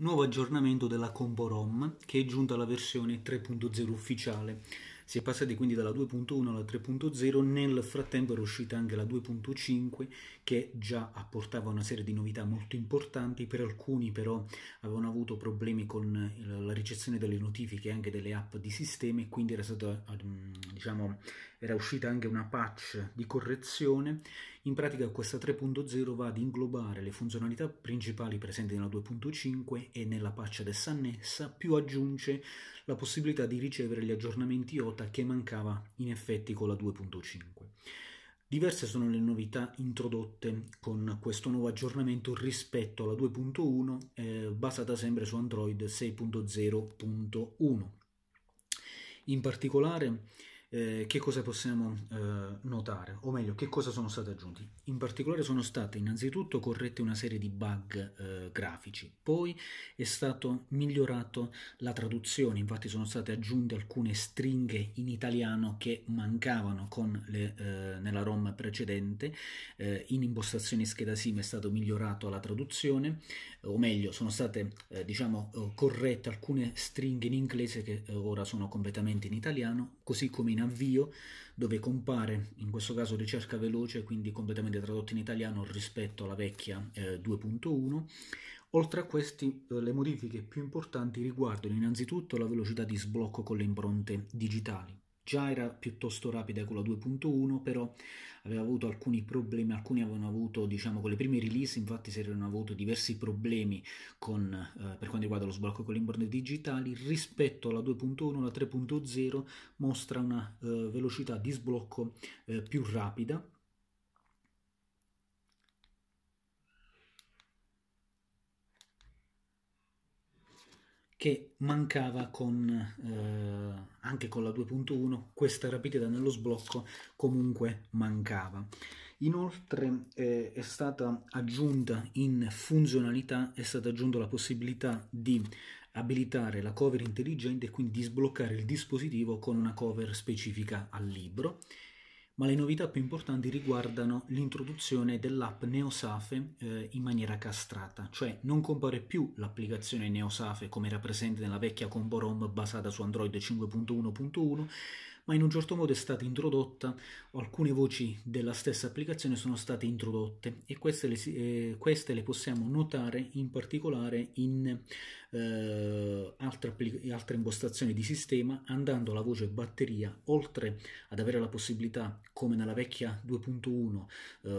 Nuovo aggiornamento della combo ROM che è giunta alla versione 3.0 ufficiale. Si è passati quindi dalla 2.1 alla 3.0, nel frattempo era uscita anche la 2.5 che già apportava una serie di novità molto importanti, per alcuni però avevano avuto problemi con la ricezione delle notifiche anche delle app di sistema e quindi era, stata, ehm, diciamo, era uscita anche una patch di correzione in pratica questa 3.0 va ad inglobare le funzionalità principali presenti nella 2.5 e nella patch adesso annessa, più aggiunge la possibilità di ricevere gli aggiornamenti OTA che mancava in effetti con la 2.5. Diverse sono le novità introdotte con questo nuovo aggiornamento rispetto alla 2.1, eh, basata sempre su Android 6.0.1. In particolare, eh, che cosa possiamo eh, notare, o meglio, che cosa sono stati aggiunti. In particolare sono state innanzitutto corrette una serie di bug eh, grafici, poi è stato migliorato la traduzione, infatti sono state aggiunte alcune stringhe in italiano che mancavano le, eh, nella ROM precedente, eh, in impostazioni scheda SIM è stato migliorato la traduzione, o meglio sono state eh, diciamo eh, corrette alcune stringhe in inglese che eh, ora sono completamente in italiano, così come in avvio dove compare in questo caso ricerca veloce, quindi completamente tradotto in italiano rispetto alla vecchia eh, 2.1. Oltre a questi, eh, le modifiche più importanti riguardano innanzitutto la velocità di sblocco con le impronte digitali. Già era piuttosto rapida con la 2.1, però aveva avuto alcuni problemi, alcuni avevano avuto, diciamo, con le prime release, infatti si erano avuto diversi problemi con, eh, per quanto riguarda lo sblocco con le imborne digitali, rispetto alla 2.1, la 3.0 mostra una eh, velocità di sblocco eh, più rapida che mancava con, eh, anche con la 2.1, questa rapidità nello sblocco comunque mancava. Inoltre eh, è stata aggiunta in funzionalità, è stata aggiunta la possibilità di abilitare la cover intelligente e quindi di sbloccare il dispositivo con una cover specifica al libro ma le novità più importanti riguardano l'introduzione dell'app Neosafe eh, in maniera castrata, cioè non compare più l'applicazione Neosafe come era presente nella vecchia combo ROM basata su Android 5.1.1, ma in un certo modo è stata introdotta, alcune voci della stessa applicazione sono state introdotte e queste le, eh, queste le possiamo notare in particolare in eh, altre, altre impostazioni di sistema andando alla voce batteria oltre ad avere la possibilità come nella vecchia 2.1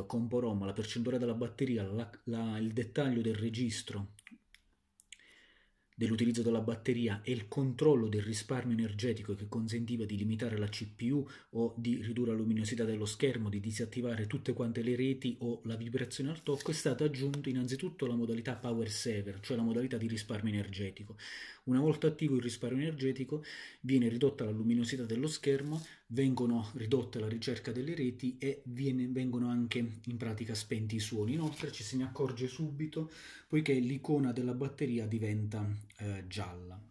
eh, con Borom la percentuale della batteria, la, la, il dettaglio del registro dell'utilizzo della batteria e il controllo del risparmio energetico che consentiva di limitare la CPU o di ridurre la luminosità dello schermo, di disattivare tutte quante le reti o la vibrazione al tocco, è stata aggiunta innanzitutto la modalità power saver, cioè la modalità di risparmio energetico, una volta attivo il risparmio energetico viene ridotta la luminosità dello schermo, vengono ridotte la ricerca delle reti e viene, vengono anche in pratica spenti i suoni. Inoltre ci se ne accorge subito poiché l'icona della batteria diventa eh, gialla.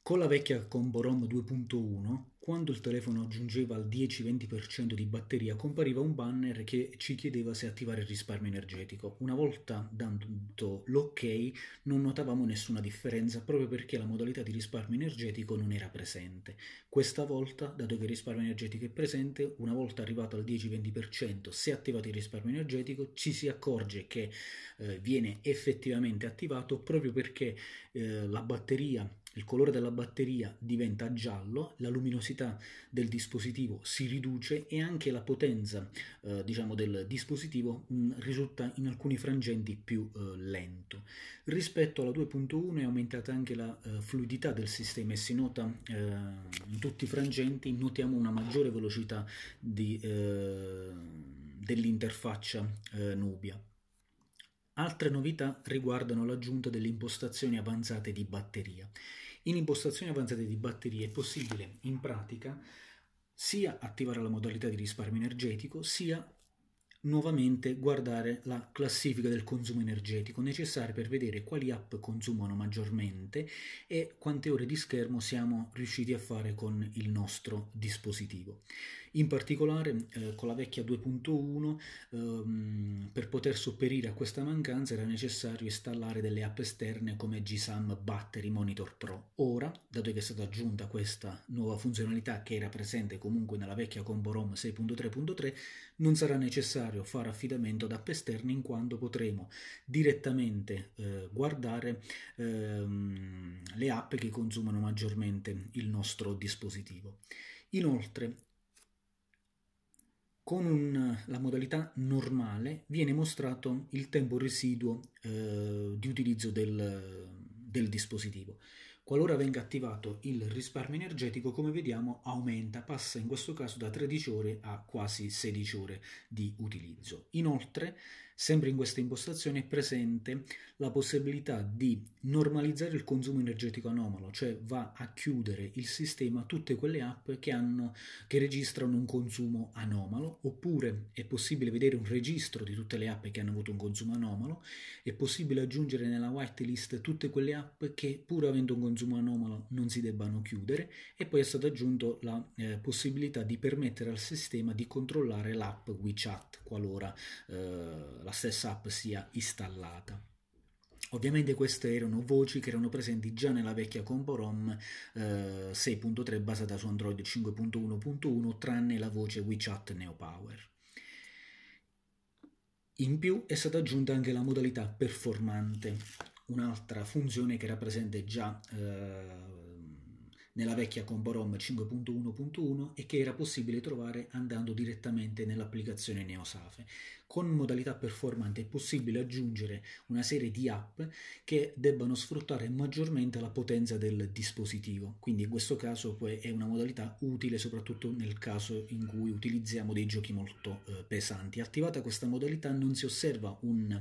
Con la vecchia Comborom 2.1 quando il telefono aggiungeva al 10-20% di batteria compariva un banner che ci chiedeva se attivare il risparmio energetico. Una volta dato l'ok non notavamo nessuna differenza proprio perché la modalità di risparmio energetico non era presente. Questa volta, dato che il risparmio energetico è presente, una volta arrivato al 10-20%, se attivato il risparmio energetico ci si accorge che eh, viene effettivamente attivato proprio perché eh, la batteria il colore della batteria diventa giallo, la luminosità del dispositivo si riduce e anche la potenza eh, diciamo, del dispositivo mh, mm, risulta in alcuni frangenti più eh, lento. Rispetto alla 2.1 è aumentata anche la eh, fluidità del sistema e si nota eh, in tutti i frangenti, notiamo una maggiore velocità eh, dell'interfaccia eh, Nubia. Altre novità riguardano l'aggiunta delle impostazioni avanzate di batteria. In impostazioni avanzate di batteria è possibile in pratica sia attivare la modalità di risparmio energetico sia nuovamente guardare la classifica del consumo energetico necessaria per vedere quali app consumano maggiormente e quante ore di schermo siamo riusciti a fare con il nostro dispositivo. In particolare eh, con la vecchia 2.1 ehm, per poter sopperire a questa mancanza era necessario installare delle app esterne come GSAM Battery Monitor Pro. Ora, dato che è stata aggiunta questa nuova funzionalità che era presente comunque nella vecchia combo ROM 6.3.3, non sarà necessario fare affidamento ad app esterne in quanto potremo direttamente eh, guardare ehm, le app che consumano maggiormente il nostro dispositivo. Inoltre, con un, la modalità normale viene mostrato il tempo residuo eh, di utilizzo del, del dispositivo. Qualora venga attivato il risparmio energetico, come vediamo, aumenta, passa in questo caso da 13 ore a quasi 16 ore di utilizzo. Inoltre, Sempre in questa impostazione è presente la possibilità di normalizzare il consumo energetico anomalo, cioè va a chiudere il sistema tutte quelle app che, hanno, che registrano un consumo anomalo, oppure è possibile vedere un registro di tutte le app che hanno avuto un consumo anomalo, è possibile aggiungere nella whitelist tutte quelle app che pur avendo un consumo anomalo non si debbano chiudere e poi è stata aggiunta la eh, possibilità di permettere al sistema di controllare l'app WeChat qualora eh, la stessa app sia installata. Ovviamente queste erano voci che erano presenti già nella vecchia combo ROM eh, 6.3 basata su Android 5.1.1 tranne la voce WeChat NeoPower. In più è stata aggiunta anche la modalità performante, un'altra funzione che era presente già eh, nella vecchia combo ROM 5.1.1 e che era possibile trovare andando direttamente nell'applicazione Neosafe. Con modalità performante è possibile aggiungere una serie di app che debbano sfruttare maggiormente la potenza del dispositivo, quindi in questo caso è una modalità utile soprattutto nel caso in cui utilizziamo dei giochi molto eh, pesanti. Attivata questa modalità non si osserva un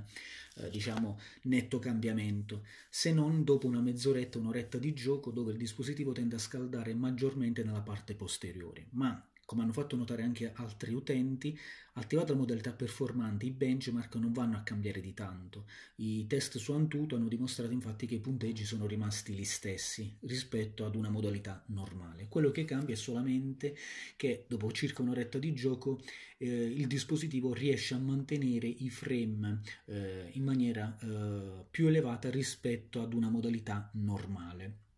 eh, diciamo netto cambiamento, se non dopo una mezz'oretta, un'oretta di gioco dove il dispositivo tende a scaldare maggiormente nella parte posteriore, ma come hanno fatto notare anche altri utenti, attivata la modalità performante i benchmark non vanno a cambiare di tanto. I test su Antutu hanno dimostrato infatti che i punteggi sono rimasti gli stessi rispetto ad una modalità normale. Quello che cambia è solamente che dopo circa un'oretta di gioco eh, il dispositivo riesce a mantenere i frame eh, in maniera eh, più elevata rispetto ad una modalità normale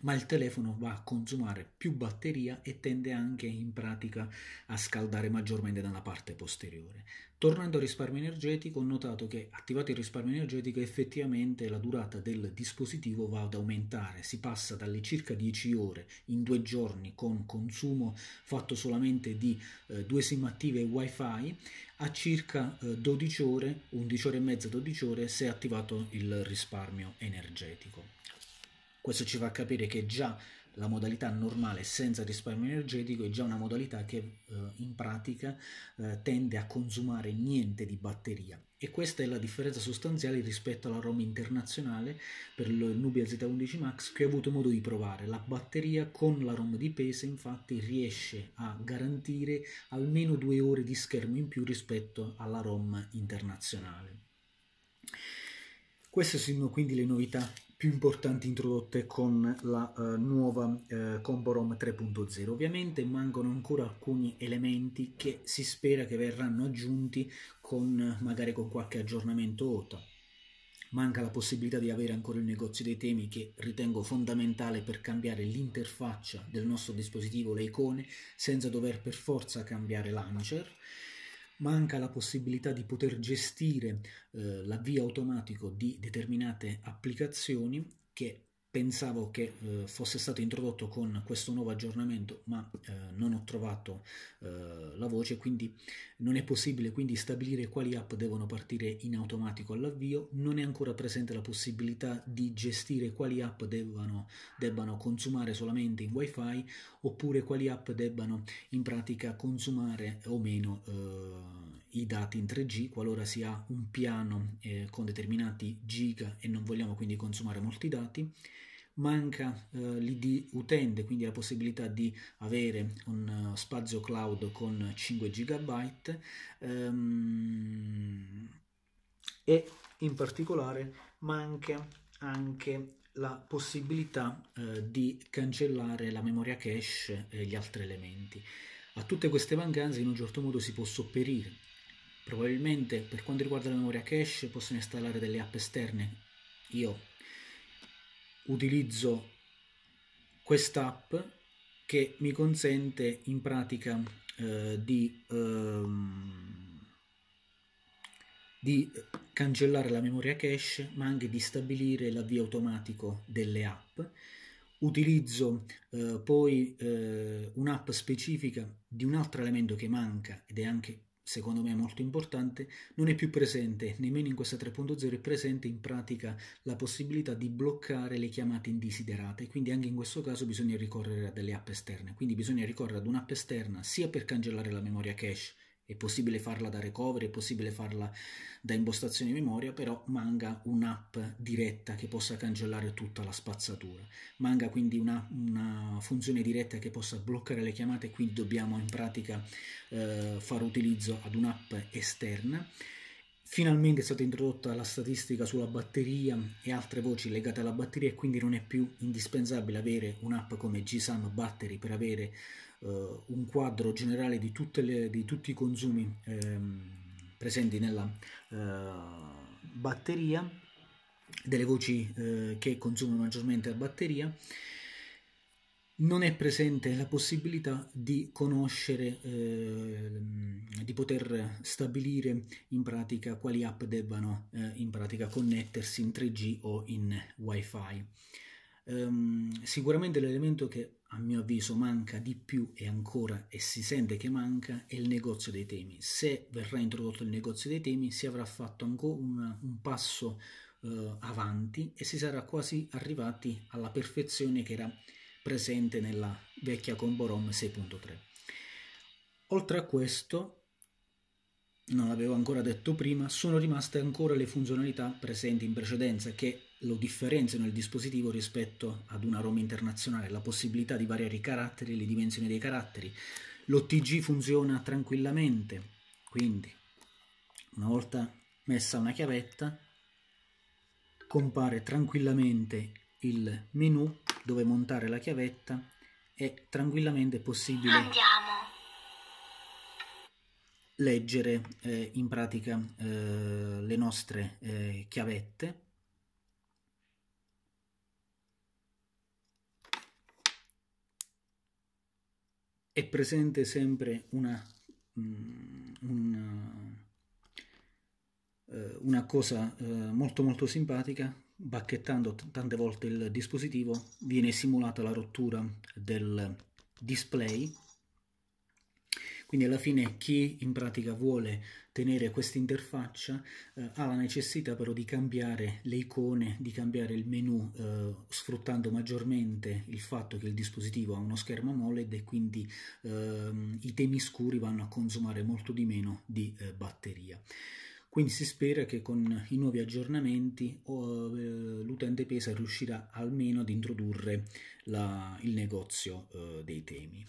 ma il telefono va a consumare più batteria e tende anche in pratica a scaldare maggiormente dalla parte posteriore. Tornando al risparmio energetico, ho notato che attivato il risparmio energetico effettivamente la durata del dispositivo va ad aumentare, si passa dalle circa 10 ore in due giorni con consumo fatto solamente di eh, due sim attive e wifi a circa eh, 12 ore, 11 ore e mezza, 12 ore se attivato il risparmio energetico. Questo ci fa capire che già la modalità normale senza risparmio energetico è già una modalità che eh, in pratica eh, tende a consumare niente di batteria e questa è la differenza sostanziale rispetto alla ROM internazionale per il Nubia Z11 Max che ho avuto modo di provare. La batteria con la ROM di peso infatti riesce a garantire almeno due ore di schermo in più rispetto alla ROM internazionale. Queste sono quindi le novità più importanti introdotte con la uh, nuova uh, ROM 3.0. Ovviamente mancano ancora alcuni elementi che si spera che verranno aggiunti con magari con qualche aggiornamento OTA. Manca la possibilità di avere ancora il negozio dei temi che ritengo fondamentale per cambiare l'interfaccia del nostro dispositivo, le icone, senza dover per forza cambiare launcher manca la possibilità di poter gestire eh, l'avvio automatico di determinate applicazioni che pensavo che eh, fosse stato introdotto con questo nuovo aggiornamento ma eh, non ho trovato eh, la voce quindi non è possibile quindi stabilire quali app devono partire in automatico all'avvio non è ancora presente la possibilità di gestire quali app debbano, debbano consumare solamente in wifi oppure quali app debbano in pratica consumare o meno eh, i dati in 3G qualora si ha un piano eh, con determinati giga e non vogliamo quindi consumare molti dati. Manca eh, l'ID utente, quindi la possibilità di avere un uh, spazio cloud con 5 GB ehm, e in particolare manca anche la possibilità eh, di cancellare la memoria cache e gli altri elementi. A tutte queste mancanze in un certo modo si può sopperire Probabilmente per quanto riguarda la memoria cache possono installare delle app esterne. Io utilizzo questa app che mi consente in pratica eh, di, ehm, di, cancellare la memoria cache ma anche di stabilire l'avvio automatico delle app. Utilizzo eh, poi eh, un'app specifica di un altro elemento che manca ed è anche secondo me molto importante, non è più presente, nemmeno in questa 3.0 è presente in pratica la possibilità di bloccare le chiamate indesiderate, quindi anche in questo caso bisogna ricorrere a delle app esterne, quindi bisogna ricorrere ad un'app esterna sia per cancellare la memoria cache è possibile farla da recovery, è possibile farla da impostazione di memoria, però manca un'app diretta che possa cancellare tutta la spazzatura. Manca quindi una, una, funzione diretta che possa bloccare le chiamate, quindi dobbiamo in pratica eh, fare utilizzo ad un'app esterna. Finalmente è stata introdotta la statistica sulla batteria e altre voci legate alla batteria e quindi non è più indispensabile avere un'app come GSAM Battery per avere eh, un quadro generale di, le, di tutti i consumi ehm, presenti nella eh, batteria, delle voci eh, che consumano maggiormente la batteria, non è presente la possibilità di conoscere, eh, di poter stabilire in pratica quali app debbano eh, in pratica connettersi in 3G o in WiFi. Um, sicuramente l'elemento che a mio avviso manca di più e ancora e si sente che manca è il negozio dei temi. Se verrà introdotto il negozio dei temi si avrà fatto ancora un, un passo eh, avanti e si sarà quasi arrivati alla perfezione che era presente nella vecchia Combo ROM 6.3. Oltre a questo, non l'avevo ancora detto prima, sono rimaste ancora le funzionalità presenti in precedenza che lo differenziano il dispositivo rispetto ad una Roma internazionale, la possibilità di variare i caratteri, le dimensioni dei caratteri. L'OTG funziona tranquillamente, quindi una volta messa una chiavetta compare tranquillamente il menu dove montare la chiavetta e tranquillamente è possibile Andiamo. leggere eh, in pratica eh, le nostre eh, chiavette è presente sempre una, mm, una, eh, una cosa eh, molto molto simpatica, bacchettando tante volte il dispositivo viene simulata la rottura del display quindi alla fine chi in pratica vuole tenere questa interfaccia eh, ha la necessità però di cambiare le icone, di cambiare il menu eh, sfruttando maggiormente il fatto che il dispositivo ha uno schermo AMOLED e quindi ehm, i temi scuri vanno a consumare molto di meno di eh, batteria. Quindi si spera che con i nuovi aggiornamenti oh, l'utente Pesa riuscirà almeno ad introdurre la, il negozio eh, dei temi.